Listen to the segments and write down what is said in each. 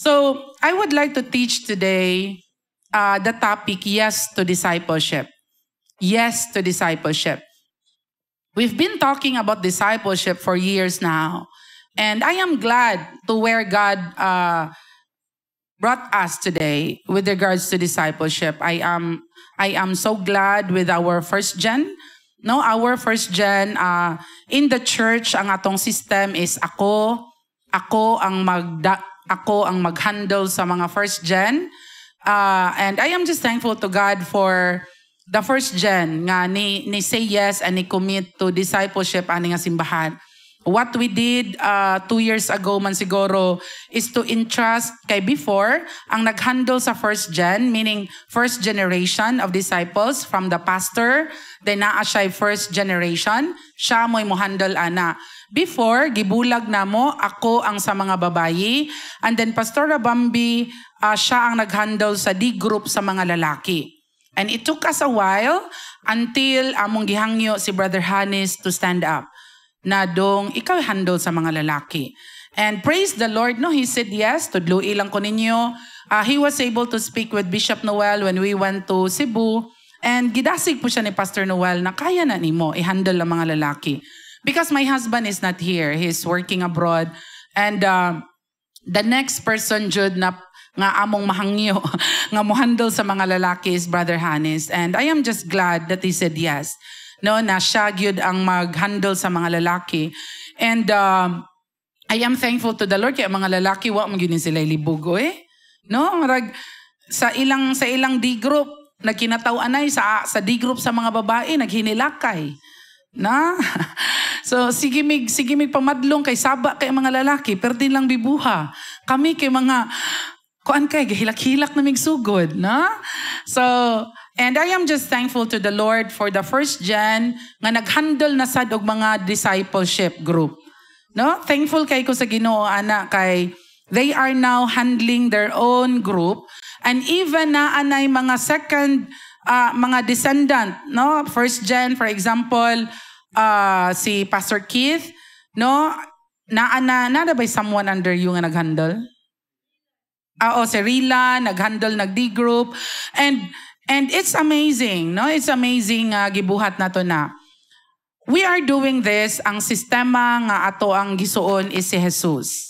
So I would like to teach today uh, the topic yes to discipleship. Yes to discipleship. We've been talking about discipleship for years now. And I am glad to where God uh, brought us today with regards to discipleship. I am, I am so glad with our first gen no our first gen uh, in the church ang atong system is ako ako ang magda ako ang mag-handle sa mga first gen. Uh, and I am just thankful to God for the first gen nga ni, ni say yes and ni commit to discipleship ani nga simbahan. What we did uh, two years ago man siguro is to entrust kay before ang nag-handle sa first gen, meaning first generation of disciples from the pastor, then naa siya first generation, siya mo'y mo-handle ana. Before, gibulag na mo, ako ang sa mga babayi. And then Pastora Bambi, uh, ah, siya ang nag-handle sa D-group sa mga lalaki. And it took us a while until among gihangyo si Brother Hannes to stand up. Na dong, ikaw handle sa mga lalaki. And praise the Lord, no? He said yes, tudlui ilang ko ninyo. Uh, he was able to speak with Bishop Noel when we went to Cebu. And gidasig po siya ni Pastor Noel na kaya na nimo i-handle ang mga lalaki. Because my husband is not here. He's working abroad. And uh, the next person, Jude, na nga among mahangyo, nga muhandle sa mga lalaki is Brother Hannes. And I am just glad that he said yes. No, na siya gyud ang maghandle sa mga lalaki. And uh, I am thankful to the Lord kay mga lalaki wa mo sila eh. No, marag sa ilang sa ilang D group na anay sa sa D group sa mga babae naghinilakay. Na? So, sige mig, sige mig pamadlong kay saba kay mga lalaki, perdi lang bibuha. Kami kay mga, kuan kay, gahilak-hilak na mig sugod, na? So, and I am just thankful to the Lord for the first gen nga nag-handle na sad og mga discipleship group. No? Thankful kay ko sa Ginoo ana kay they are now handling their own group and even na anay mga second uh, mga descendant, no? First gen, for example, uh, si Pastor Keith, no? Na, na, na ba someone under you nga nag-handle? Uh, ah, o oh, si Rila, nag-handle, nag-D group. And, and it's amazing, no? It's amazing uh, gibuhat na to na. We are doing this, ang sistema nga ato ang gisuon is si Jesus.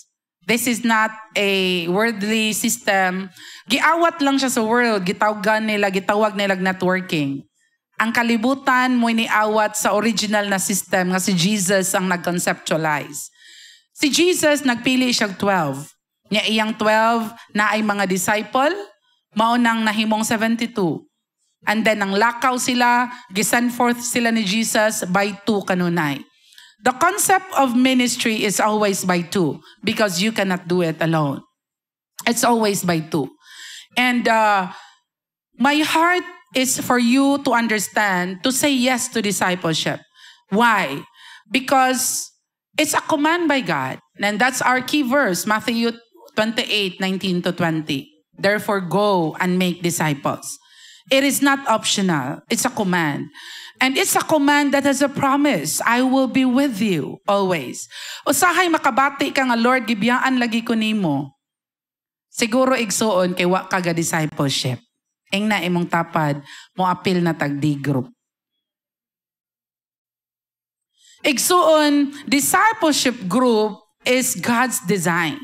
This is not a worldly system. Giawat lang siya sa world. Gitawgan nila, gitawag nila networking. Ang kalibutan mo iniawat sa original na system nga si Jesus ang nag-conceptualize. Si Jesus, nagpili siyang 12. Niya iyang 12 na ay mga disciple, maunang nahimong 72. And then, ang lakaw sila, gisan forth sila ni Jesus by two kanunay. The concept of ministry is always by two because you cannot do it alone. It's always by two. And uh, my heart is for you to understand, to say yes to discipleship. Why? Because it's a command by God. And that's our key verse, Matthew 28, 19 to 20. Therefore, go and make disciples. It is not optional. It's a command. And it's a command that has a promise. I will be with you always. Usahay makabati ka nga Lord, gibiyaan lagi ko nimo. Siguro igsuon kay wa ka discipleship. Ing na imong tapad, mo appeal na tag D group. Igsuon, discipleship group is God's design.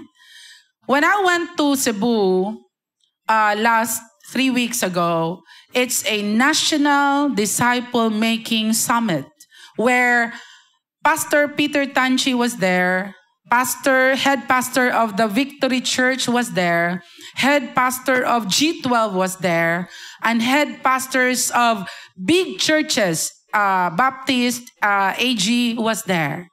When I went to Cebu uh, last three weeks ago, It's a national disciple making summit where Pastor Peter Tanchi was there, pastor, head pastor of the Victory Church was there, head pastor of G12 was there, and head pastors of big churches, uh, Baptist, uh, AG was there.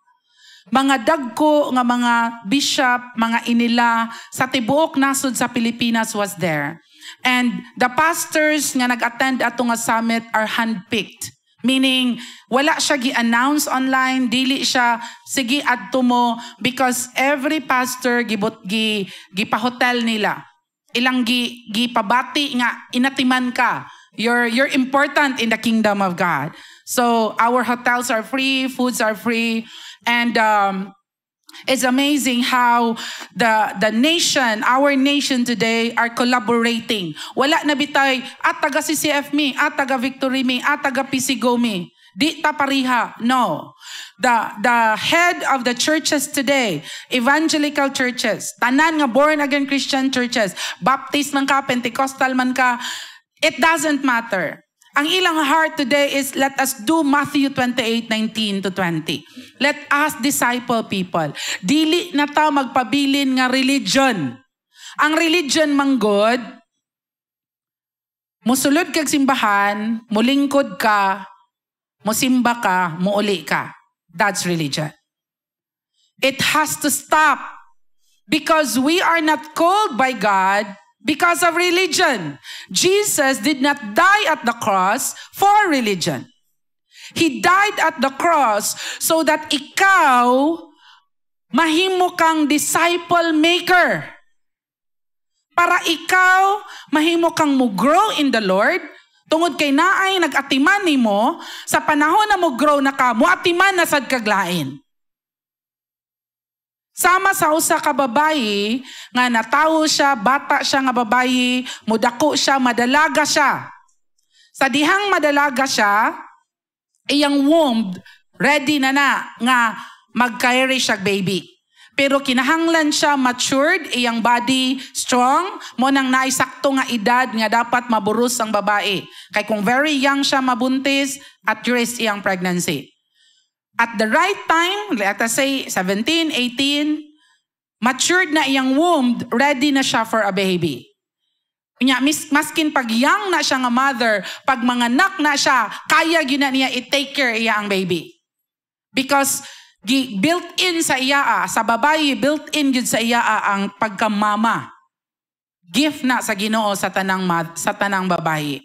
Mga dagko nga mga bishop, mga inila sa tibuok nasod sa Pilipinas was there. And the pastors nga nag-attend ato nga summit are handpicked. Meaning, wala siya gi-announce online, dili siya, sige at mo, because every pastor gibot gi, hotel nila. Ilang gi, gipabati nga, inatiman ka. You're, you're important in the kingdom of God. So, our hotels are free, foods are free, and um, It's amazing how the, the nation, our nation today are collaborating. Wala na bitay, at taga CCF me, at taga Victory me, at taga PCGO me. Di tapariha. No. The, the head of the churches today, evangelical churches, tanan nga born-again Christian churches, Baptist man ka, Pentecostal man ka, it doesn't matter. Ang ilang heart today is let us do Matthew 28:19 to 20. Let us disciple people. Dili na ta magpabilin nga religion. Ang religion manggod musulod kag simbahan, mulingkod ka, musimba ka, muuli ka. That's religion. It has to stop because we are not called by God because of religion. Jesus did not die at the cross for religion. He died at the cross so that ikaw mahimo kang disciple maker. Para ikaw mahimo kang mo grow in the Lord tungod kay naay nagatiman nimo sa panahon na mo grow na ka mo atiman na sad kaglain. Sama sa usa ka babayi nga natawo siya, bata siya nga babayi, mudako siya, madalaga siya. Sa dihang madalaga siya, iyang womb ready na na nga mag-carry siya baby. Pero kinahanglan siya matured, iyang body strong, mo nang naisakto nga edad nga dapat maburus ang babae. Kay kung very young siya mabuntis, at risk iyang pregnancy at the right time, let us say 17, 18, matured na iyang womb, ready na siya for a baby. Nya, maskin pag young na siya nga mother, pag mga manganak na siya, kaya gina niya i-take care iya ang baby. Because built-in sa iya, ah, sa babae, built-in gud sa iya ah, ang pagkamama. Gift na sa Ginoo sa tanang sa tanang babae.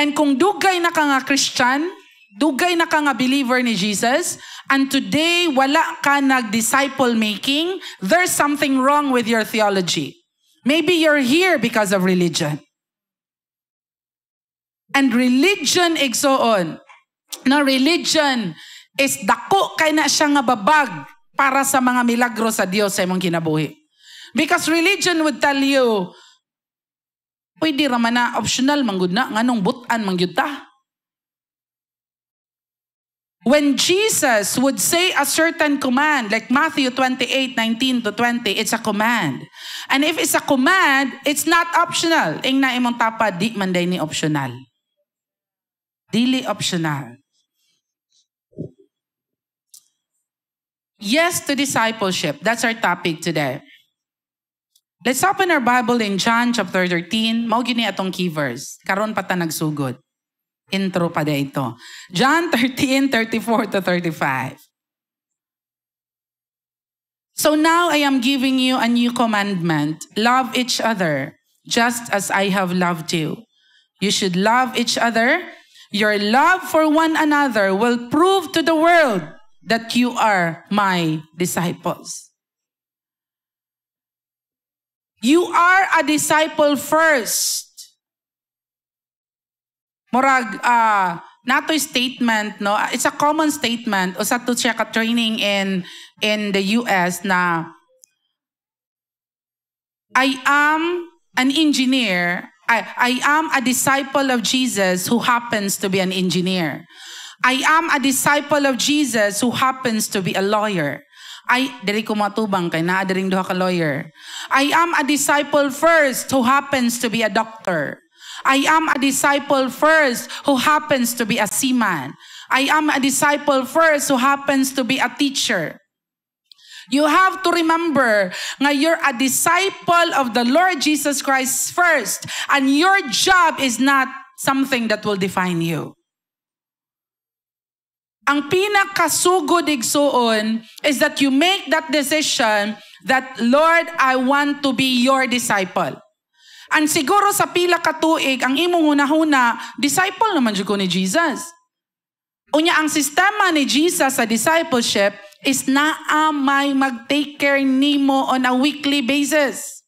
And kung dugay na ka nga Christian, Dugay na ka nga believer ni Jesus, and today wala ka nag-disciple making, there's something wrong with your theology. Maybe you're here because of religion. And religion igsoon. No, religion is dako kay na siya nga babag para sa mga milagro sa Dios sa imong kinabuhi. Because religion would tell you, pwede ra man na optional manggod na nganong butan mangyud ta. When Jesus would say a certain command, like Matthew 28, 19 to 20, it's a command. And if it's a command, it's not optional. Ing na imong tapa, di man ni optional. Dili optional. Yes to discipleship. That's our topic today. Let's open our Bible in John chapter 13. Mao ni atong key verse. Karon pa ta nagsugod. intro pa niya ito. John 13, 34 to 35. So now I am giving you a new commandment. Love each other just as I have loved you. You should love each other. Your love for one another will prove to the world that you are my disciples. You are a disciple first. murag uh, ah, nato statement no ah, it's a common statement usa to siya ka training in in the US na I am an engineer I I am a disciple of Jesus who happens to be an engineer I am a disciple of Jesus who happens to be a lawyer I diri ko matubang kay naa diring duha ka lawyer I am a disciple first who happens to be a doctor I am a disciple first who happens to be a seaman. I am a disciple first who happens to be a teacher. You have to remember nga you're a disciple of the Lord Jesus Christ first and your job is not something that will define you. Ang pinakasugod igsuon is that you make that decision that Lord, I want to be your disciple. And siguro sa pila ka tuig ang imong hunahuna, disciple naman jud ko ni Jesus. Unya ang sistema ni Jesus sa discipleship is naa may mag-take care nimo on a weekly basis.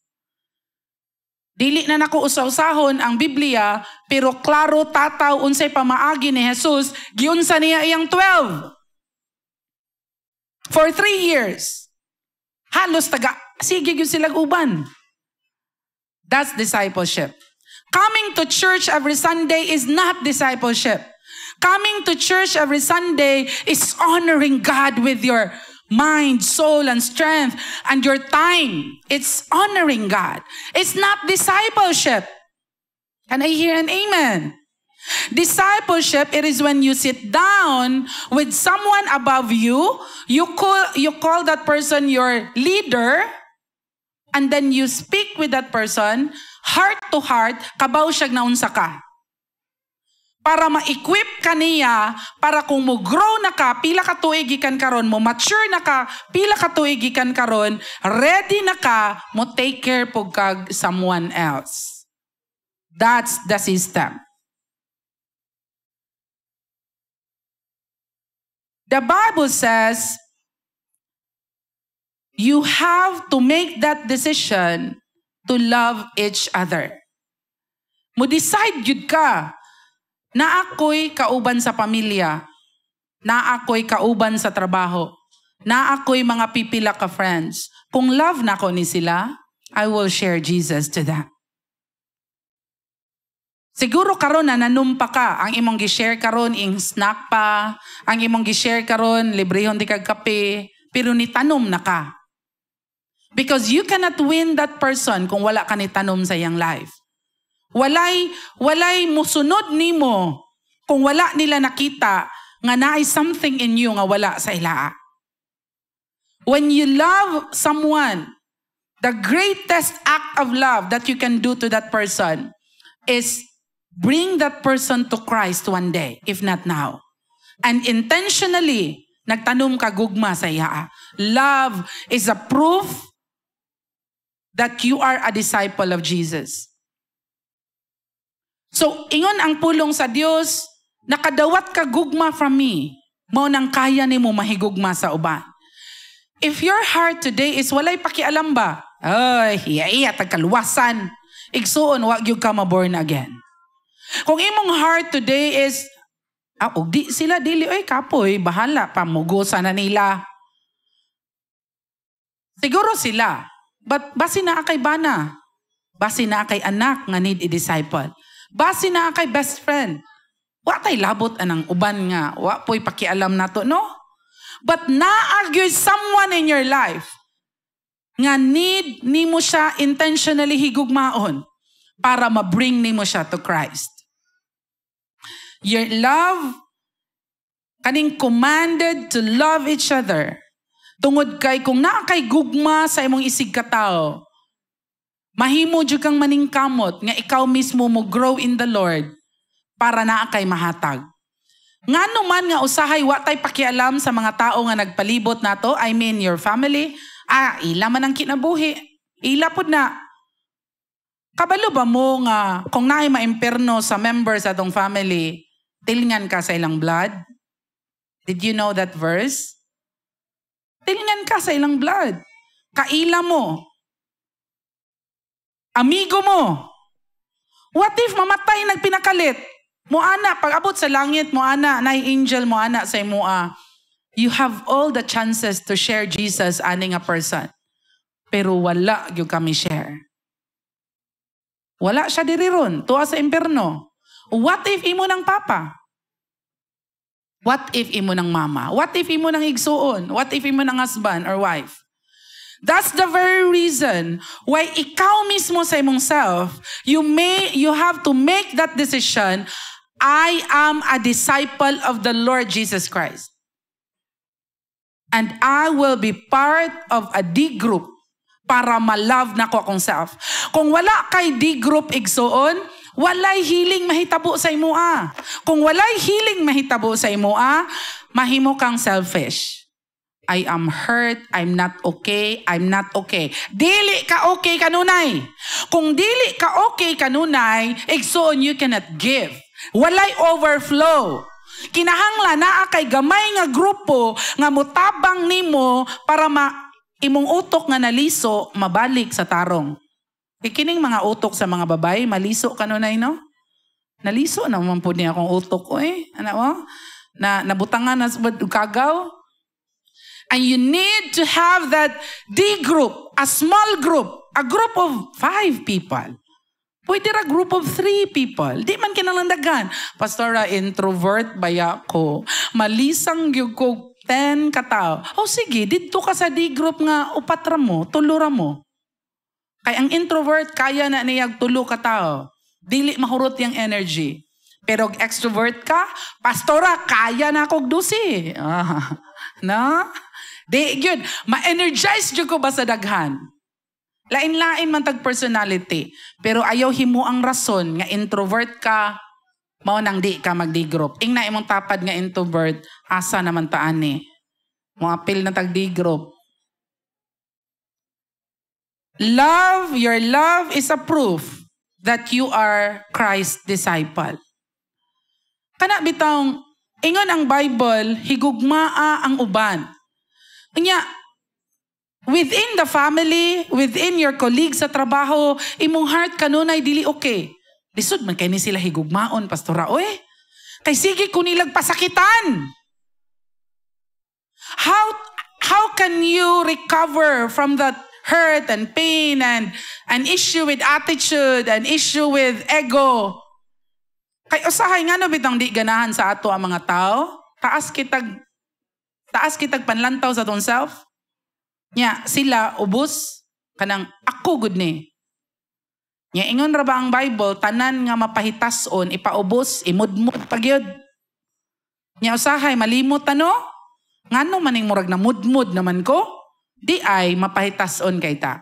Dili na nako usaw-usahon ang Biblia, pero klaro tataw unsay pamaagi ni Jesus, giunsa niya iyang 12. For three years. Halos taga, sige gyud sila uban. That's discipleship. Coming to church every Sunday is not discipleship. Coming to church every Sunday is honoring God with your mind, soul, and strength, and your time. It's honoring God. It's not discipleship. Can I hear an amen? Discipleship, it is when you sit down with someone above you, you call, you call that person your leader, and then you speak with that person, heart to heart, kabaw siya naunsa ka. Para ma-equip ka niya, para kung mo grow na ka, pila ka tuig tuigikan karon mo mature na ka, pila ka tuig tuigikan karon ready na ka, mo take care po kag someone else. That's the system. The Bible says, you have to make that decision to love each other. Mo-decide jud ka na ako'y kauban sa pamilya, na ako'y kauban sa trabaho, na ako'y mga pipila ka friends. Kung love na ko ni sila, I will share Jesus to them. Siguro karon na nanumpa ka ang imong gi-share karon ing snack pa, ang imong gi-share karon librehon di kag kape, pero ni tanom na ka. Because you cannot win that person kung wala ka ni tanom sa iyang life. Walay, walay musunod nimo kung wala nila nakita nga naay something in you nga wala sa ilaa. When you love someone, the greatest act of love that you can do to that person is bring that person to Christ one day, if not now. And intentionally, nagtanom ka gugma sa iya. Love is a proof that you are a disciple of Jesus. So, ingon ang pulong sa Dios, nakadawat ka gugma from me, mao nang kaya nimo mahigugma sa uba. If your heart today is walay pakialam ba, ay, iya-iya, tagkaluwasan, igsuon, wag yung ka born again. Kung imong heart today is, ah, og di sila dili, oy kapoy, bahala, pamugusan na nila. Siguro sila, But basi na kay bana. Basi na kay anak nga need i-disciple. Basi na kay best friend. Wa tay labot anang uban nga. Wa po'y pakialam nato, no? But na-argue someone in your life nga need nimo siya intentionally higugmaon para ma-bring nimo siya to Christ. Your love, kaning commanded to love each other Tungod kay kung naa kay gugma sa imong isig katao, mahimo jud kang maningkamot nga ikaw mismo mo grow in the Lord para naa kay mahatag. Ngano man nga usahay wa tay pakialam sa mga tao nga nagpalibot nato, I mean your family, ah ila man ang kinabuhi. Ila pod na Kabalo ba mo nga kung naay maimperno sa members sa atong family, tilngan ka sa ilang blood? Did you know that verse? Tilingan ka sa ilang blood. Kaila mo. Amigo mo. What if mamatay nagpinakalit? Mo ana, pag abot sa langit mo ana, ah, na angel mo ana sa imo You have all the chances to share Jesus aning a person. Pero wala gyud kami share. Wala siya diri ron, tuwa sa imperno. What if imo nang papa? What if imo ng mama? What if imo ng igsuon? What if imo ng husband or wife? That's the very reason why ikaw mismo sa imong self, you may you have to make that decision, I am a disciple of the Lord Jesus Christ. And I will be part of a D group para malove na ko akong self. Kung wala kay D group igsuon, Walay healing mahitabo sa imo ah. Kung walay healing mahitabo sa imo ah, mahimo kang selfish. I am hurt, I'm not okay, I'm not okay. Dili ka okay kanunay. Kung dili ka okay kanunay, igsoon you cannot give. Walay overflow. Kinahanglan naa kay gamay nga grupo nga mutabang nimo para ma imong utok nga naliso mabalik sa tarong. Ikining mga utok sa mga babae, maliso kanunay no? Naliso naman po niya akong utok ko eh. Ano mo? Oh? Na nabutangan na kagaw. And you need to have that D group, a small group, a group of five people. Pwede ra group of three people. Di man kinalandagan. Pastora, ah, introvert baya ko. Malisang yung ko ten katao. O oh, sige, dito ka sa D group nga upatra mo, tulura mo. Kay ang introvert, kaya na niyag tulo ka tao. Dili mahurot yung energy. Pero extrovert ka, pastora, kaya na akong dusi. Ah, no? Di, yun. Ma-energize dyan ko ba sa daghan? Lain-lain man tag personality. Pero ayaw himo ang rason nga introvert ka, mao nang di ka magdi-group. Ing na imong tapad nga introvert, asa naman taani. Mo apil na tag di-group. Love, your love is a proof that you are Christ's disciple. Kana bitong, ingon ang Bible, higugmaa ang uban. Kanya, within the family, within your colleagues sa trabaho, imong heart kanunay dili okay. Lisod man kay ni sila higugmaon, Pastor oy. Kay sige ko nilag pasakitan. How how can you recover from that hurt and pain and an issue with attitude, an issue with ego. Kay usahay nga no bitang di ganahan sa ato ang mga tao, taas kitag taas kitag panlantaw sa ton self. Nya sila ubos kanang ako good ni. Nya ingon ra ba ang Bible tanan nga mapahitason ipaubos imudmud pagyud. Nya usahay malimot ano? Ngano maning murag na mudmud naman ko? di ay mapahitason kay ta.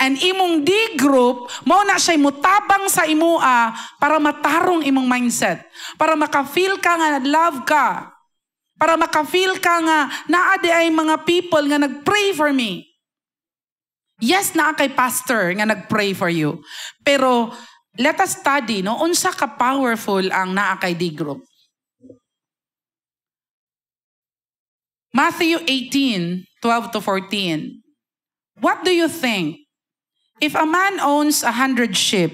And imong D group, mao na siya'y mutabang sa imua ah, para matarong imong mindset. Para makafeel ka nga love ka. Para makafeel ka nga naa di ay mga people nga nagpray for me. Yes, na kay pastor nga nagpray for you. Pero let us study no unsa ka powerful ang naa kay D group. Matthew 18 12 to 14. What do you think? If a man owns a hundred sheep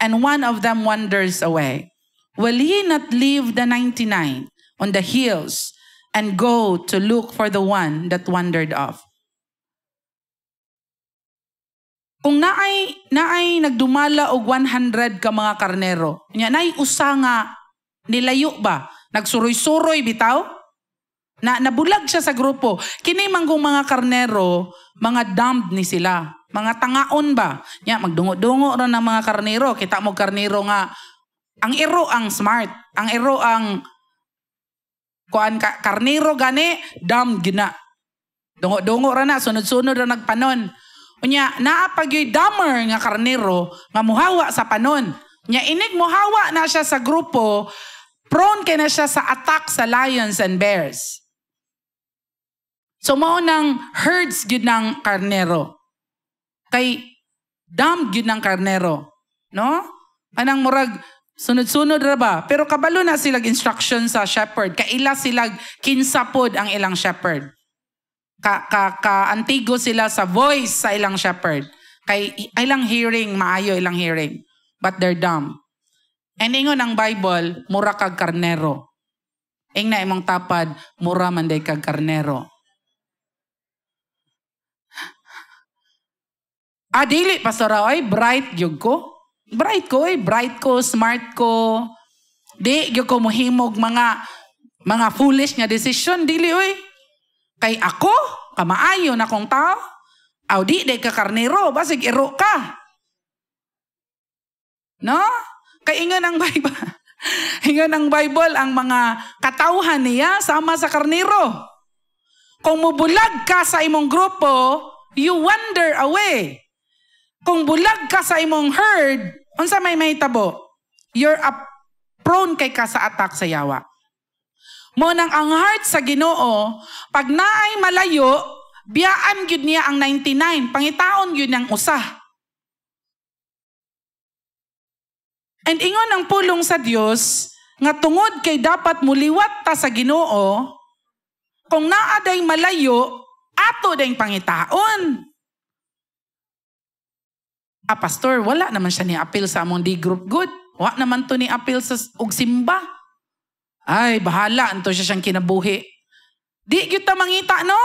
and one of them wanders away, will he not leave the 99 on the hills and go to look for the one that wandered off? Kung naay, naay nagdumala og 100 ka mga karnero, nya naay usa nga nilayo ba? Nagsuroy-suroy bitaw? Na, nabulag siya sa grupo. Kinimang kong mga karnero, mga damned ni sila. Mga tangaon ba? Ya, magdungo-dungo ron ng mga karnero. Kita mo karnero nga. Ang iro ang smart. Ang iro ang kuan ka, karnero gani, dumb gina. Dungo-dungo ra na, sunod-sunod ra nagpanon. Unya, naapagyoy dammer nga karnero nga muhawa sa panon. Nya inig muhawa na siya sa grupo, prone kay na siya sa attack sa lions and bears. So mao nang herds gyud ng karnero. Kay dam gyud ng karnero, no? Anang murag sunod-sunod ra ba? Pero kabalo na silag instruction sa shepherd. Kaila silag kinsapod ang ilang shepherd. Ka, ka, ka antigo sila sa voice sa ilang shepherd. Kay ilang hearing maayo ilang hearing, but they're dumb. And ingon ang Bible, mura kag karnero. Ing na imong tapad, mura man kag karnero. Adili, ah, Pastor Roy, bright gyud ko. Bright ko, ay eh. bright ko, smart ko. Di gyud ko muhimog mga mga foolish nga decision dili oy. Kay ako, kamaayo na kong tao. Aw di day ka karnero, basig iro ka. No? Kay ingon ang Bible. ingon ang Bible ang mga katawhan niya sama sa karnero. Kung mubulag ka sa imong grupo, you wander away. Kung bulag ka sa imong herd, unsa may mahitabo? You're up prone kay ka sa attack sa yawa. Mo nang ang heart sa Ginoo, pag naay malayo, biyaan gyud niya ang 99, pangitaon gyud ang usa. And ingon ang pulong sa Dios nga tungod kay dapat muliwat ta sa Ginoo, kung naa day malayo, ato day pangitaon ah pastor, wala naman siya ni appeal sa among D group good. Wa naman to ni appeal sa og simba. Ay, bahala anto siya siyang kinabuhi. Di gyud ta mangita no?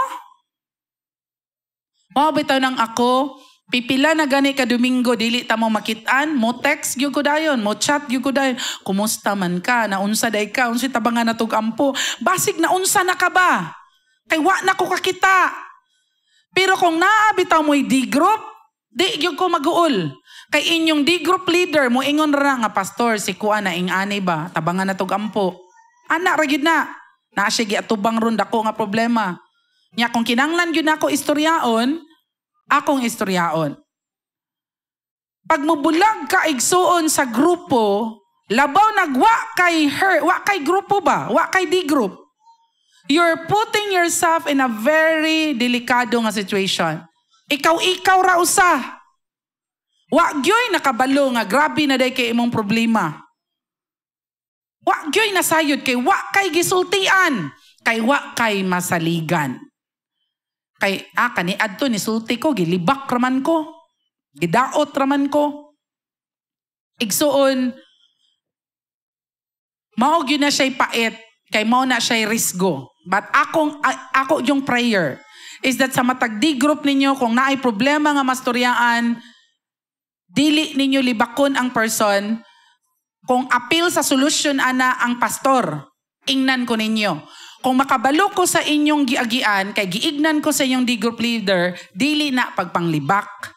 Mao bitaw nang ako, pipila na gani ka Domingo dili ta mo makitaan, mo text gyud ko dayon, mo chat gyud ko dayon. Kumusta man ka? Naunsa day ka? Unsa tabangan natug ampo? Basig na unsa na ka ba? Kay wa na ko kakita. Pero kung naa bitaw mo'y D group, Di yung ko maguol. Kay inyong di group leader mo ingon ra nga pastor si kuan na ing ani ba tabangan na ampo. Ana ra gyud na. Na sige atubang ron dako nga problema. Nya kung kinanglan gyud nako istoryaon, akong istoryaon. Pag mubulag ka igsuon sa grupo, labaw nagwa kay her, wa kay grupo ba? Wa kay di group. You're putting yourself in a very delikado nga situation. Ikaw-ikaw ra usa. Wa gyoy nakabalo nga grabe na day kay imong problema. Wa gyoy nasayod kay wa kay gisultian, kay wa kay masaligan. Kay ah, kani adto ni sulti ko gilibak raman ko. Gidaot raman ko. Igsuon mao gyud na siya pait kay mao na siya risgo. But akong ako yung prayer is that sa matagdi group ninyo, kung naay problema nga masturyaan, dili ninyo libakon ang person, kung appeal sa solution ana ang pastor, ingnan ko ninyo. Kung makabalo ko sa inyong giagian, kay giignan ko sa inyong D-group leader, dili na pagpanglibak.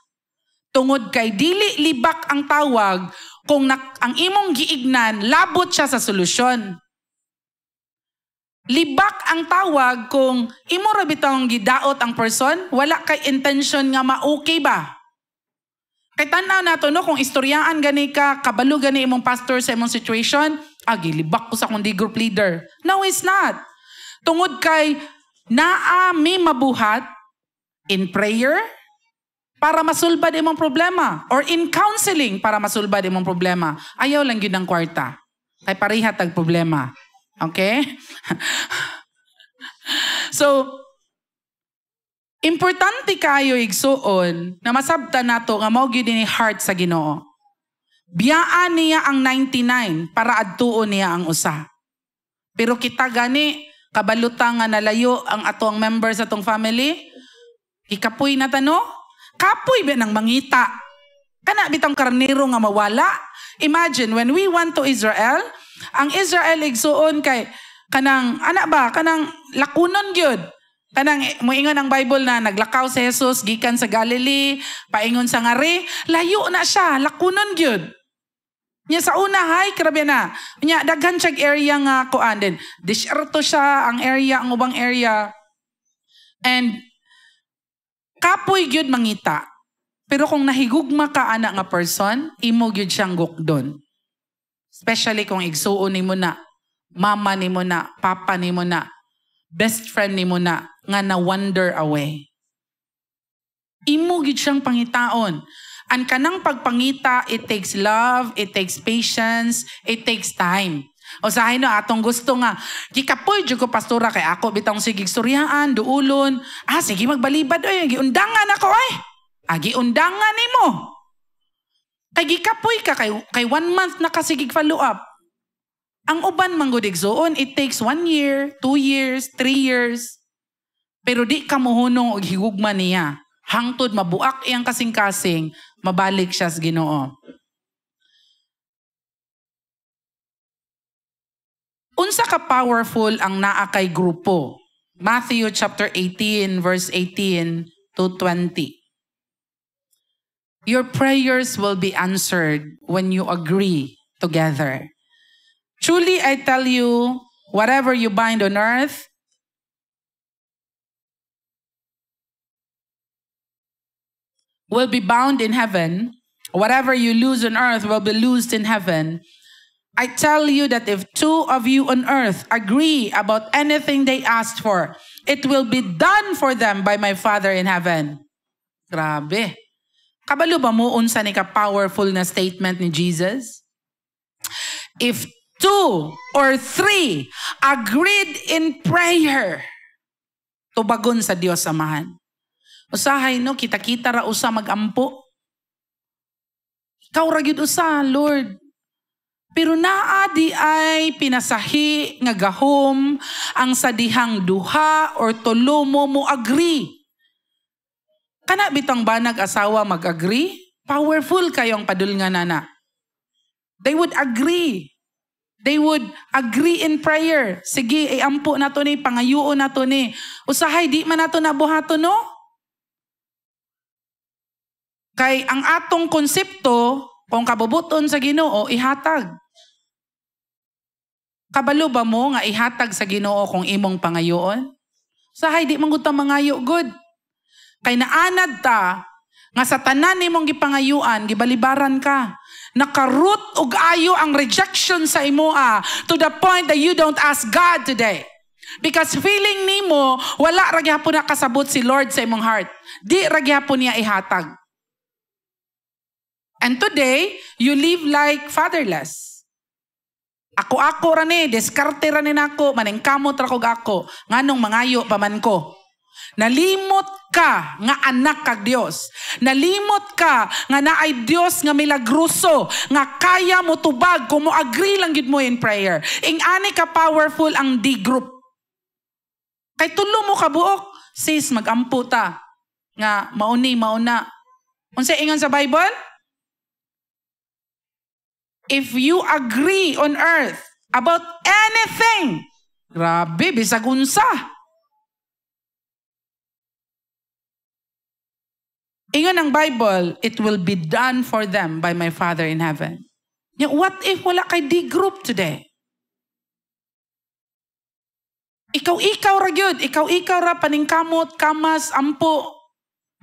Tungod kay dili libak ang tawag, kung na, ang imong giignan, labot siya sa solusyon. Libak ang tawag kung imura bitong gidaot ang person, wala kay intention nga ma-okay ba? Kay tanaw nato no kung istoryaan gani ka, kabalo gani imong pastor sa imong situation, agi ah, libak ko sa kundi group leader. No, it's not. Tungod kay naa mi mabuhat in prayer para masulbad imong problema or in counseling para masulbad imong problema. Ayaw lang gyud ang kwarta. Kay pareha tag problema. Okay? so, importante kayo igsuon na masabta nato nga mao gyud heart sa Ginoo. Biyaan niya ang 99 para adtuon niya ang usa. Pero kita gani kabalutan nga nalayo ang atoang members atong family, ikapoy na tano, kapoy ba ng mangita. Kana bitang karnero nga mawala. Imagine when we went to Israel, ang Israel igsuon kay kanang ana ba kanang lakunon gyud kanang eh, moingon ang Bible na naglakaw si Jesus gikan sa Galilee paingon sa ngari layo na siya lakunon gyud Nya sa una hay grabe na. Nya daghan siya area nga kuan din. Disyerto siya ang area ang ubang area. And kapoy gyud mangita. Pero kung nahigugma ka ana nga person, imo gyud siyang gukdon. Especially kung igsuon ni mo na, mama ni mo na, papa ni mo na, best friend ni mo na, nga na wonder away. Imo gid siyang pangitaon. Ang kanang pagpangita, it takes love, it takes patience, it takes time. O sa no, atong gusto nga, gikapoy jud ko pastora kay ako bitang sige suryaan, duulon. Ah, sige magbalibad oy, giundangan ako ay. Eh. Ah, giundangan nimo. Eh kay gikapoy ka kay, kay one month na kasigig follow up. Ang uban manggudig soon, it takes one year, two years, three years. Pero di ka mohunong og higugma niya. Hangtod mabuak iyang kasing-kasing, mabalik siya sa Ginoo. Unsa ka powerful ang naa kay grupo? Matthew chapter 18 verse 18 to 20. Your prayers will be answered when you agree together. Truly, I tell you, whatever you bind on earth will be bound in heaven. Whatever you lose on earth will be loosed in heaven. I tell you that if two of you on earth agree about anything they asked for, it will be done for them by my Father in heaven. Grabe. Kabalo ba mo unsa ni ka powerful na statement ni Jesus? If two or three agreed in prayer, tubagon sa Dios samahan. Usahay no, kita-kita ra usa magampo. Ikaw ra gyud usa, Lord. Pero naa di ay pinasahi nga gahom ang sadihang duha or tulo mo mo agree Kana bitong banag asawa mag-agree? Powerful kayong padulngan nana. They would agree. They would agree in prayer. Sige, iampo na to ni, pangayoon na to ni. Usahay, di man na to nabuhato, no? Kay ang atong konsepto, kung kabubuton sa ginoo, ihatag. Kabalo ba mo nga ihatag sa ginoo kung imong pangayoon? Usahay, di man mangayo, good. Kay naanad ta, nga sa tanan imong gipangayuan, gibalibaran ka. Nakarut og ayo ang rejection sa imoa ah, to the point that you don't ask God today. Because feeling nimo wala ra gyapon nakasabot si Lord sa imong heart. Di ra gyapon niya ihatag. And today, you live like fatherless. Ako ako ra ni, diskarte ra ni nako, kamot ra ko ako, nganong mangayo pa man ko. Nalimot ka nga anak kag Dios. Nalimot ka nga naay Dios nga milagroso nga kaya mo tubag kung mo agree lang gid mo in prayer. Ing ani ka powerful ang D group. Kay tulo mo ka buok, sis magampo ta nga mauni mauna. Unsa ingon sa Bible? If you agree on earth about anything, grabe bisag unsa Ingon ang Bible, it will be done for them by my Father in heaven. What if wala kay D group today? Ikaw-ikaw ra ikaw-ikaw ra paningkamot, kamas, ampo.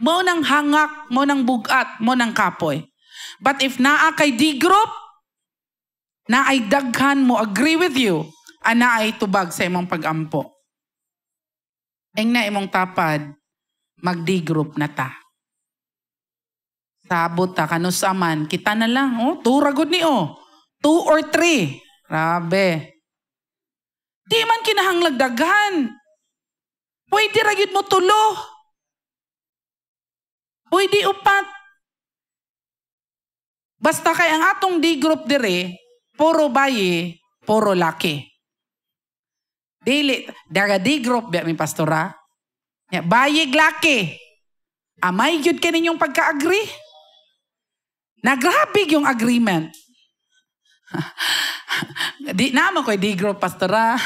Mo nang hangak, mo nang bugat, mo nang kapoy. But if naa kay D group, na ay daghan mo agree with you, ana ah, ay tubag sa imong pagampo. Eng na imong tapad, mag-D group na ta. Sabot ta, kanusaman. Kita na lang. Oh, two ragod ni oh. Two or three. Grabe. Di man kinahanglag daghan. Pwede ragid mo tulo. Pwede upat. Basta kay ang atong D group dire, puro baye, puro laki. Dili, daga D group, biya mi pastora. Baye, laki. Amay, yun ka ninyong pagka-agree. Nagrabig yung agreement. di naman ko, di group pastora.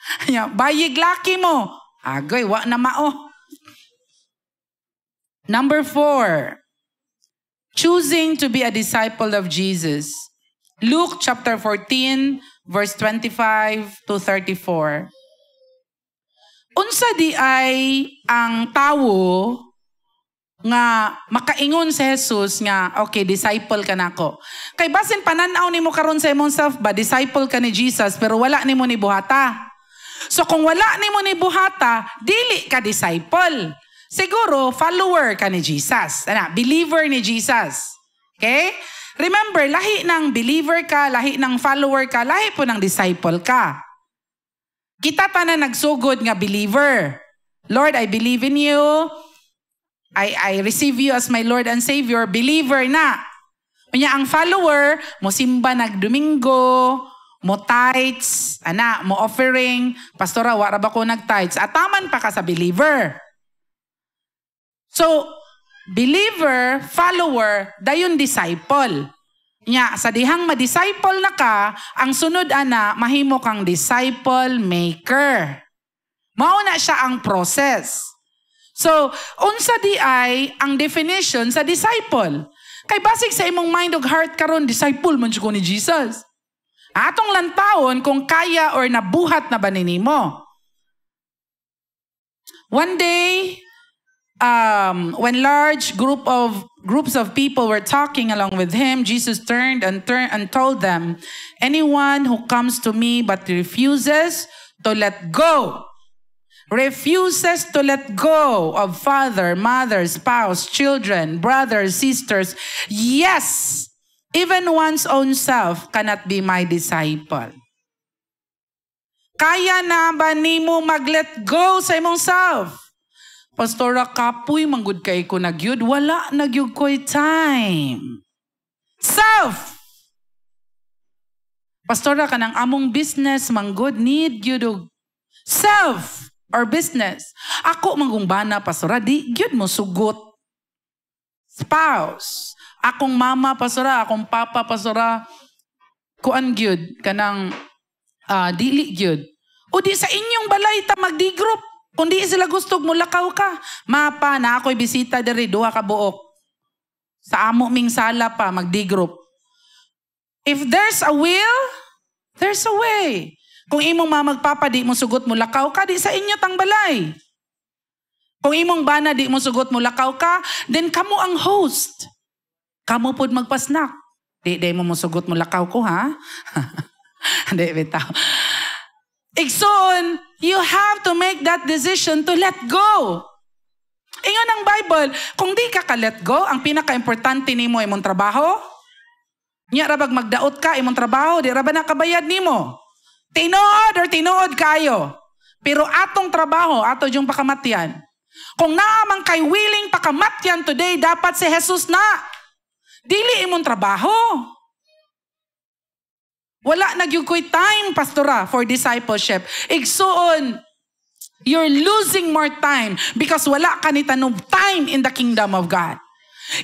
Bayig laki mo. Agoy, wa na mao. Number four, choosing to be a disciple of Jesus. Luke chapter 14, verse 25 to 34. Unsa di ay ang tawo nga makaingon si Jesus nga okay disciple ka nako kay basin pananaw nimo karon sa imong self ba disciple ka ni Jesus pero wala nimo ni buhata so kung wala nimo ni buhata dili ka disciple siguro follower ka ni Jesus ana believer ni Jesus okay remember lahi ng believer ka lahi ng follower ka lahi po ng disciple ka kita tanan nagsugod nga believer Lord I believe in you I, I receive you as my Lord and Savior, believer na. Kanya ang follower, mo simba nagdomingo, mo tithes, ana, mo offering, pastora, ah, wara ba ko nag-tithes? Ah, taman pa ka sa believer. So, believer, follower, dayon disciple. Nya, sa dihang ma-disciple na ka, ang sunod ana, mahimo kang disciple maker. Mao na siya ang process. So, unsa di ay ang definition sa disciple. Kay basig sa imong mind ug heart karon disciple man ko ni Jesus. Atong lantawon kung kaya or nabuhat na ba ni ninimo. One day, um, when large group of groups of people were talking along with him, Jesus turned and turned and told them, "Anyone who comes to me but refuses to let go refuses to let go of father, mother, spouse, children, brothers, sisters, yes, even one's own self cannot be my disciple. Kaya na ba ni mo mag-let go sa imong self? Pastora, kapoy, manggod kay ko nagyud. Wala, nagyud ko'y time. Self! Pastora, kanang among business, manggod, need you do self or business. Ako mangungbana, pasura, di gyud mo sugot. Spouse. Akong mama, pasura. akong papa, pastora, kuan gyud, kanang uh, dili gyud. O di sa inyong balay ta magdi-group. Kung di sila gusto mo lakaw ka, mapa na ako'y bisita diri duha ka buok. Sa amo ming sala pa magdi-group. If there's a will, there's a way. Kung imong mamagpapa di mo sugot mo lakaw ka, di sa inyo tang balay. Kung imong bana di mo sugot mo lakaw ka, then kamo ang host. Kamu pod magpasnak. Di, di mo sugot mo lakaw ko ha. Hindi, bitaw. Igsoon, you have to make that decision to let go. Ingon ang Bible, kung di ka ka-let go, ang pinaka-importante ni mo mong trabaho, niya rabag magdaot ka imong trabaho, di raba nakabayad ni mo. Tinood or tinood kayo. Pero atong trabaho, ato yung pakamatyan. Kung naamang kay willing pakamatyan today, dapat si Jesus na. Dili imong trabaho. Wala nagyukoy time, pastora, for discipleship. Igsuon, you're losing more time because wala ka ni time in the kingdom of God.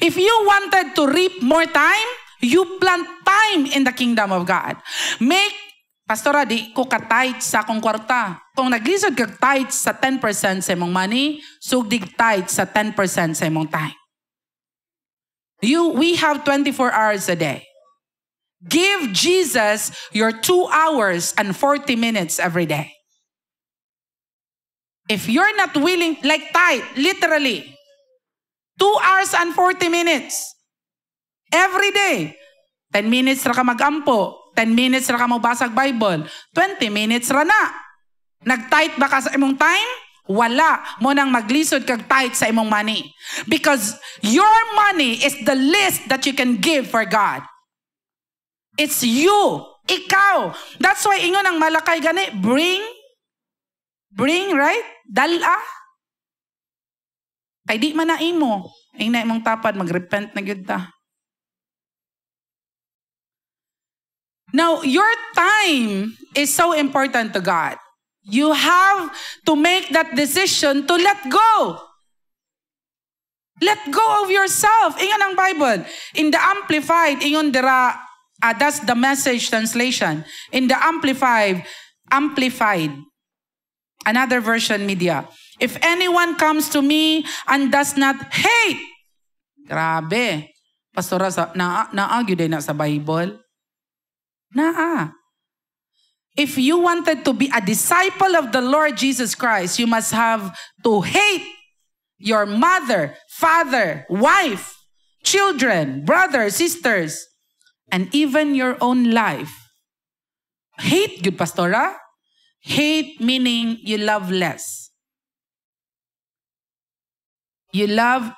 If you wanted to reap more time, you plant time in the kingdom of God. Make Pastora, di ko ka-tight sa akong kwarta. Kung naglisod ka tight sa 10% sa imong money, sugdig tight sa 10% sa imong time. You, we have 24 hours a day. Give Jesus your 2 hours and 40 minutes every day. If you're not willing, like tight, literally, 2 hours and 40 minutes every day. 10 minutes ra ka magampo, 10 minutes ra ka mabasag Bible. 20 minutes ra na. Nag-tight ba ka sa imong time? Wala. Mo nang maglisod kag tight sa imong money. Because your money is the least that you can give for God. It's you. Ikaw. That's why ingon ang malakay gani, bring, bring, right? Dala. Kay di man na imo. na imong tapad, magrepent na gyud ta. Now, your time is so important to God. You have to make that decision to let go. Let go of yourself. Ingon ang Bible. In the Amplified, ingon dira, uh, that's the message translation. In the Amplified, Amplified. Another version media. If anyone comes to me and does not hate, grabe, pastora, sa, na, naagyo din na sa Bible. Naa. If you wanted to be a disciple of the Lord Jesus Christ, you must have to hate your mother, father, wife, children, brothers, sisters, and even your own life. Hate, good pastora. Hate meaning you love less. You love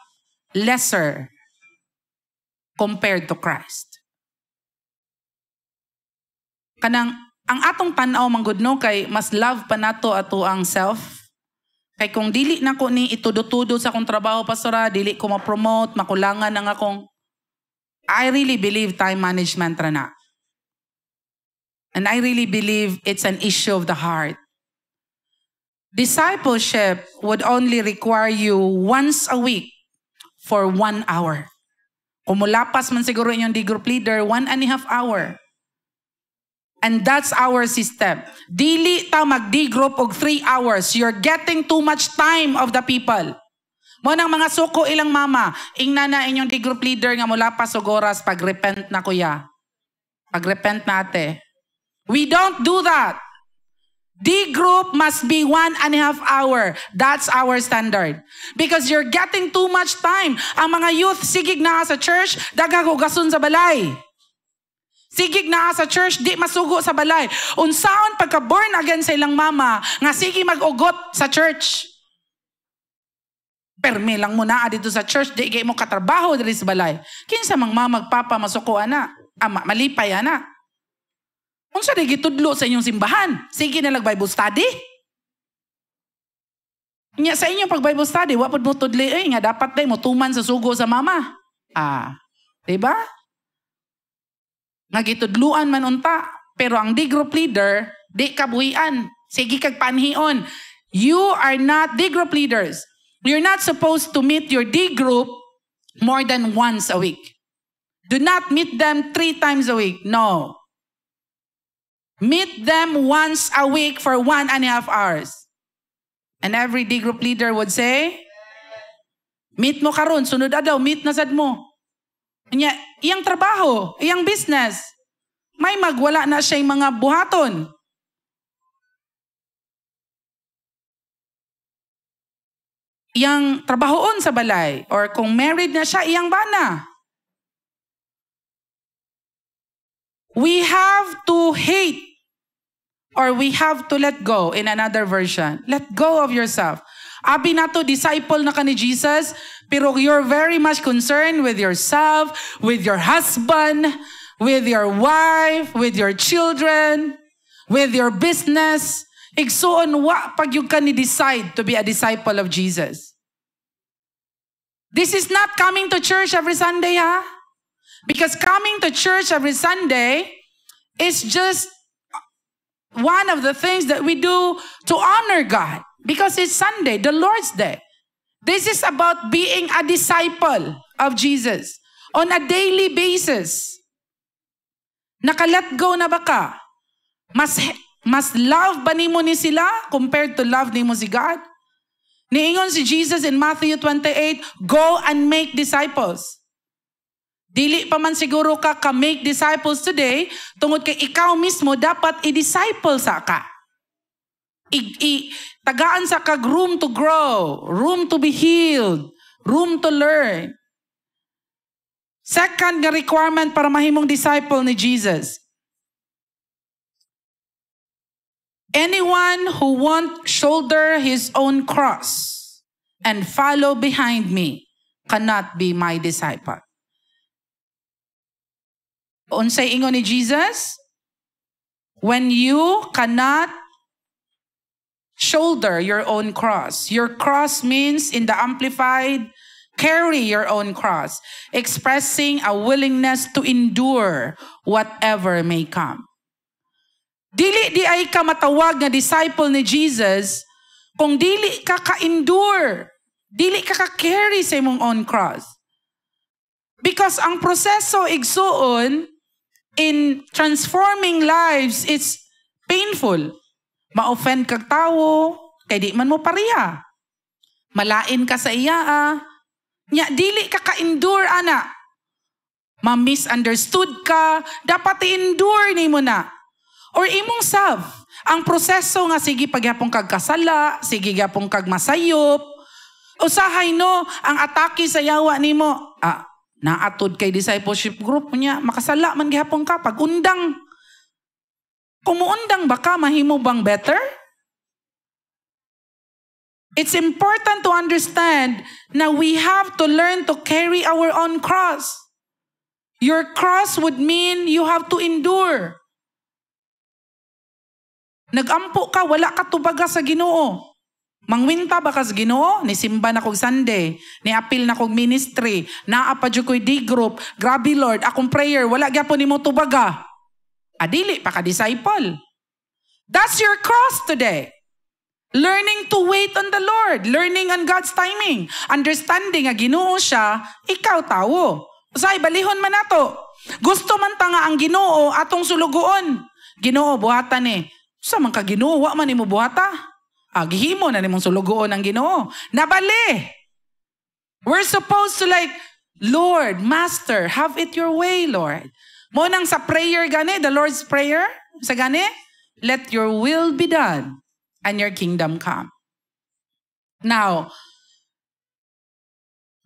lesser compared to Christ kanang ang atong tanaw manggod no kay mas love pa nato ato ang self. Kay kung dili na ko ni itudo-tudo sa akong trabaho pastora, ah, dili ko ma-promote, makulangan ang akong I really believe time management ra na. And I really believe it's an issue of the heart. Discipleship would only require you once a week for one hour. Kung mulapas man siguro inyong D group leader, one and a half hour. And that's our system. Dili ta mag-degroup og 3 hours. You're getting too much time of the people. Mo nang mga suko ilang mama, ing nana inyong group leader nga mula pa sa pag-repent na kuya. Pag-repent na ate. We don't do that. D group must be one and a half hour. That's our standard. Because you're getting too much time. Ang mga youth, sigig na sa church, dagagugasun sa balay. Sigig na sa church, di masugo sa balay. Unsaon pagka born again sa ilang mama, nga sige mag-ugot sa church. Permi lang mo na dito sa church, di mo katrabaho diri sa balay. Kinsa mang mama magpapa masuko ana, ama malipay ana. Unsa di gitudlo sa inyong simbahan? Sige na lang Bible study. Nya sa inyo pag Bible study, wa pud mo tudli eh, nga dapat day mo tuman sa sugo sa mama. Ah, 'di ba? Nagitudluan man unta, pero ang di group leader, di kabuian. Sige kag panhion. You are not D group leaders. You're not supposed to meet your D group more than once a week. Do not meet them three times a week. No. Meet them once a week for one and a half hours. And every D group leader would say, Meet mo karon, sunod adaw, meet na sad mo. Nya, iyang trabaho, iyang business. May magwala na siya yung mga buhaton. Iyang trabahoon sa balay. Or kung married na siya, iyang bana. We have to hate or we have to let go in another version. Let go of yourself. Abi na to disciple na ka ni Jesus, pero you're very much concerned with yourself, with your husband, with your wife, with your children, with your business. Igsoon wa pag yung ka ni-decide to be a disciple of Jesus. This is not coming to church every Sunday, ha? Because coming to church every Sunday is just one of the things that we do to honor God. Because it's Sunday, the Lord's Day. This is about being a disciple of Jesus on a daily basis. Nakalet go na ba ka? Mas, mas love ba ni mo ni sila compared to love ni mo si God? Niingon si Jesus in Matthew 28, Go and make disciples. Dili pa man siguro ka ka make disciples today, tungod kay ikaw mismo dapat i-disciple sa ka. ig, i, tagaan sa kag room to grow, room to be healed, room to learn. Second nga requirement para mahimong disciple ni Jesus. Anyone who won't shoulder his own cross and follow behind me cannot be my disciple. Unsay ingon ni Jesus? When you cannot Shoulder your own cross. Your cross means, in the Amplified, carry your own cross, expressing a willingness to endure whatever may come. Dili di ay ka matawag na disciple ni Jesus kung dili ka ka-endure, dili ka ka-carry sa imong own cross. Because ang proseso igsuon in transforming lives, it's painful. Ma-offend kag tawo, kay di man mo pariha. Malain ka sa iya ah. Nya dili ka ka-endure ana. Ma-misunderstood ka, dapat i-endure ni mo na. Or imong self, ang proseso nga sige pagyapong kag kasala, sige gyapong kag masayop. Usahay no ang atake sa yawa nimo. Ah, naatod kay discipleship group niya, makasala man gyapon ka pag undang. Kumuundang baka mahimo bang better? It's important to understand na we have to learn to carry our own cross. Your cross would mean you have to endure. Nagampo ka, wala ka tubaga sa ginoo. Mangwinta ba ka sa ginoo? Nisimba na kog Sunday. Niapil na kog ministry. Naa pa ko'y D-group. Grabe Lord, akong prayer. Wala gyapon ni mo tubaga. Adili pa ka disciple. That's your cross today. Learning to wait on the Lord. Learning on God's timing. Understanding nga ginoo siya, ikaw tao. Usay, balihon man nato. Gusto man ta nga ang ginoo atong sulugoon. Ginoo, buhatan ni. Eh. Sa man ka ginoo, wa man imo buhata. Ah, gihimo na nimong sulugoon ang ginoo. Nabali. We're supposed to like, Lord, Master, have it your way, Lord. Mo nang sa prayer gani, the Lord's Prayer, sa gani, let your will be done and your kingdom come. Now,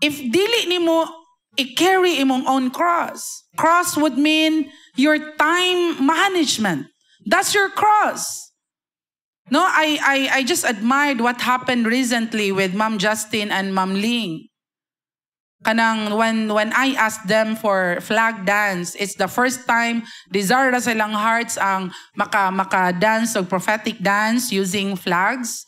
if dili ni mo i-carry imong own cross, cross would mean your time management. That's your cross. No, I, I, I just admired what happened recently with Mom Justin and Mom Ling kanang when when I asked them for flag dance, it's the first time desire na silang hearts ang maka maka dance og prophetic dance using flags.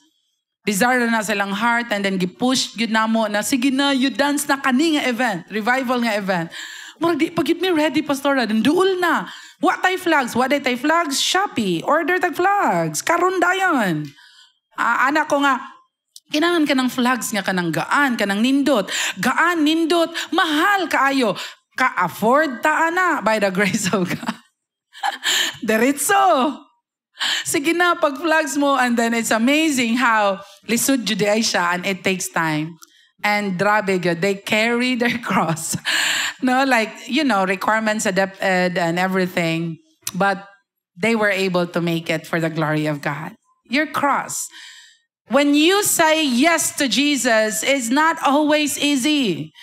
Desire na silang heart and then gipush gyud namo na sige na you dance na kani nga event, revival nga event. Murag di pagit me ready pastor then duol na. What tay flags, wa tay flags, Shopee, order tag flags. Karon dayon. Uh, ah, anak ko nga, Kinangan ka ng flags nga kanang gaan, kanang nindot. Gaan, nindot, mahal kaayo. Ka-afford ta ana by the grace of God. Diretso. Sige na, pag flags mo and then it's amazing how lisod juday siya and it takes time. And grabe they carry their cross. no, like, you know, requirements adapted and everything. But they were able to make it for the glory of God. Your cross. When you say yes to Jesus, it's not always easy.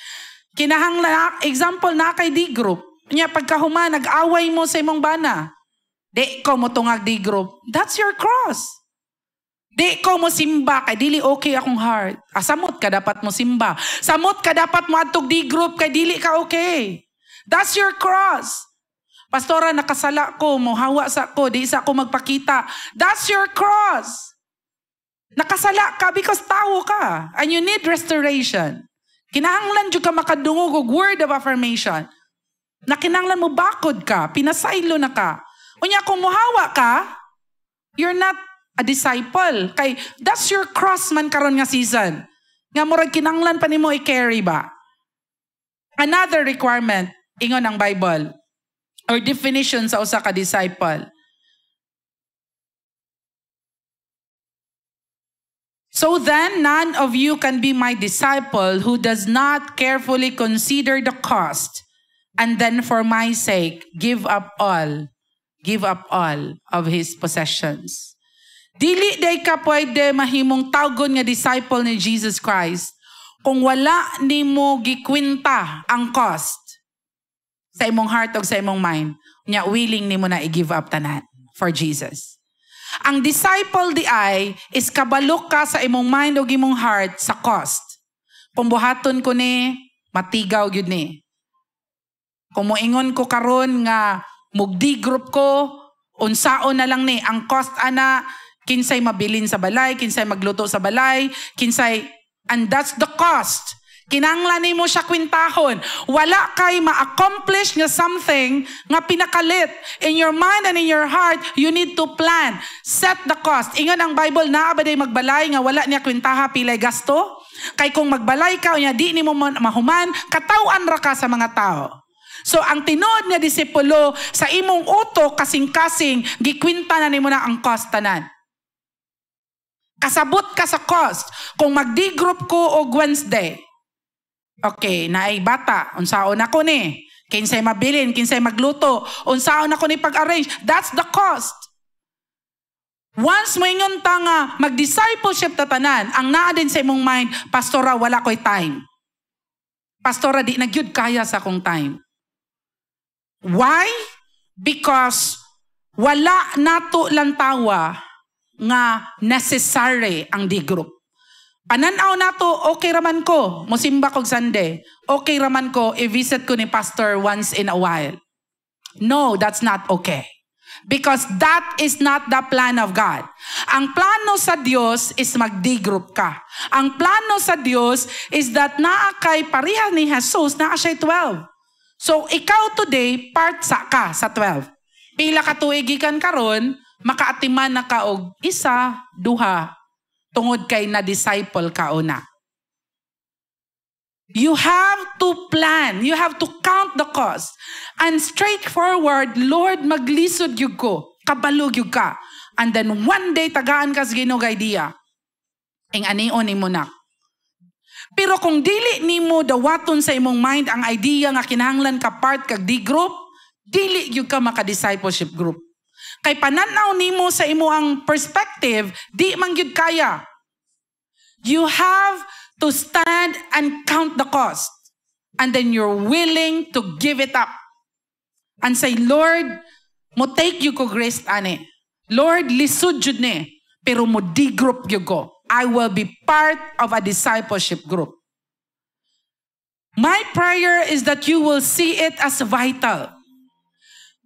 Kinahanglan, example na kay D group. Nya pagkahuma, nag-away mo sa imong bana. Di ko mo tungag D group. That's your cross. Di ko mo simba kay dili okay akong heart. Asamot ah, ka dapat mo simba. Samot ka dapat mo adtog D group kay dili ka okay. That's your cross. Pastora, nakasala ko, mo hawa sa ko, di isa ko magpakita. That's your cross. Nakasala ka because tao ka and you need restoration. Kinahanglan jud ka makadungog og word of affirmation. Na kinahanglan mo bakod ka, pinasaylo na ka. Unya kung muhawa ka, you're not a disciple. Kay that's your cross man karon nga season. Nga murag kinanglan pa nimo i-carry ba? Another requirement ingon ang Bible or definition sa usa ka disciple. So then, none of you can be my disciple who does not carefully consider the cost and then for my sake give up all, give up all of his possessions. Dili day ka pwede mahimong tawgon nga disciple ni Jesus Christ kung wala mo gikwinta ang cost sa imong heart o sa imong mind niya willing mo na i-give up tanan for Jesus. Ang disciple di ay is kabalok ka sa imong mind o imong heart sa cost. Kung buhaton ko ni, matigaw gyud ni. Kung moingon ko karon nga mugdi group ko, unsaon na lang ni, ang cost ana, kinsay mabilin sa balay, kinsay magluto sa balay, kinsay, and that's the cost. Kinanglan nimo siya kwintahon. Wala kay ma-accomplish nga something nga pinakalit. In your mind and in your heart, you need to plan. Set the cost. Ingon ang Bible na abaday magbalay nga wala niya kwintaha pilay gasto. Kay kung magbalay ka niya di nimo mahuman, katawan ra ka sa mga tao. So ang tinod nga disipulo sa imong uto kasing-kasing gikwinta na nimo na ang cost tanan. Kasabot ka sa cost kung magdi-group ko og Wednesday Okay, naay bata, unsaon ako ni. Kinsay mabilin, kinsay magluto, unsaon ako ni pag-arrange. That's the cost. Once mo ingon ta mag-discipleship tatanan, ang naa din sa imong mind, pastora wala koy time. Pastora di nagyud kaya sa akong time. Why? Because wala nato lantawa nga necessary ang di group. Ananaw nato, okay raman ko, musimba kog Sunday. Okay raman ko, i-visit ko ni pastor once in a while. No, that's not okay. Because that is not the plan of God. Ang plano sa Dios is mag-degroup ka. Ang plano sa Dios is that naa kay pareha ni Jesus, naa siya 12. So ikaw today, part sa ka sa 12. Pila ka tuigikan karon, makaatiman na ka og isa, duha, tungod kay na-disciple ka o You have to plan. You have to count the cost. And straightforward, Lord, maglisod yug ko. Kabalog yug ka. And then one day, tagaan ka sa ginog idea. Ang aneo ni mo na. Pero kung dili ni mo dawaton sa imong mind ang idea nga kinahanglan ka part kag di group, dili yug ka maka-discipleship group. Kay pananaw nimo sa imuang perspective, di man gyud kaya. You have to stand and count the cost. And then you're willing to give it up. And say, Lord, mo take you ko grace ani. Lord, lisud jud ni. Pero mo di group you go. I will be part of a discipleship group. My prayer is that you will see it as vital.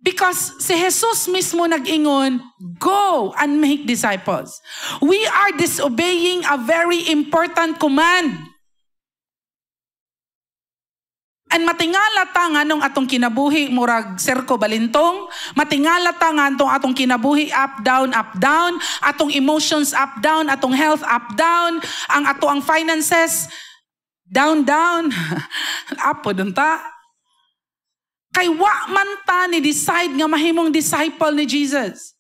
Because si Jesus mismo nag-ingon, go and make disciples. We are disobeying a very important command. And matingala ta nga nung atong kinabuhi, murag serko balintong. Matingala ta nga atong atong kinabuhi, up, down, up, down. Atong emotions, up, down. Atong health, up, down. Ang ato ang finances, down, down. Apo dun ta. Kay wa man ta ni decide nga mahimong disciple ni Jesus.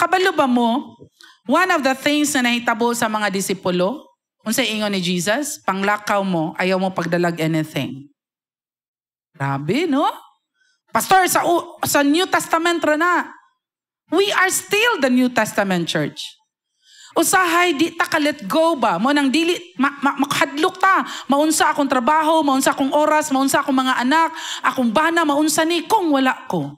Kabalo ba mo? One of the things na nahitabo sa mga disipulo, unsa ingon ni Jesus, panglakaw mo, ayaw mo pagdalag anything. Grabe, no? Pastor, sa, sa New Testament ra na. We are still the New Testament church usahay di ta ka let go ba mo nang dili ma, ma, makahadlok ta maunsa akong trabaho maunsa akong oras maunsa akong mga anak akong bana maunsa ni kung wala ko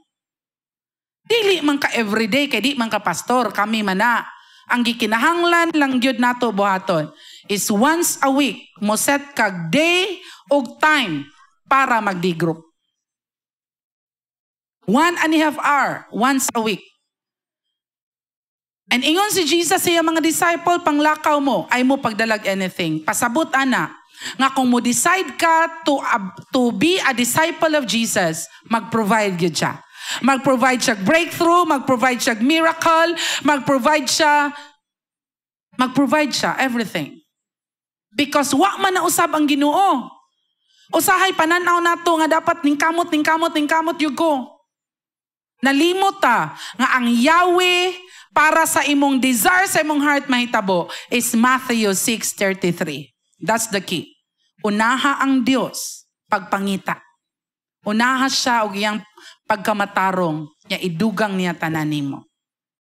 dili man ka everyday kay di man ka pastor kami mana ang gikinahanglan lang gyud nato buhaton is once a week mo set kag day og time para magdi-group. One and a half hour once a week. And ingon si Jesus sa mga disciple, panglakaw mo, ay mo pagdalag anything. Pasabot ana, nga kung mo decide ka to, uh, to be a disciple of Jesus, mag-provide yun siya. Mag-provide siya breakthrough, mag-provide siya miracle, mag-provide siya, mag-provide siya everything. Because wa man na usab ang ginoo. Usahay pananaw nato nga dapat ning ning kamot, ningkamot, ningkamot, ningkamot yugo. Nalimot ta nga ang Yahweh para sa imong desire sa imong heart mahitabo is Matthew 6:33. That's the key. Unaha ang Dios pagpangita. Unaha siya og iyang pagkamatarong nya idugang niya tanan nimo.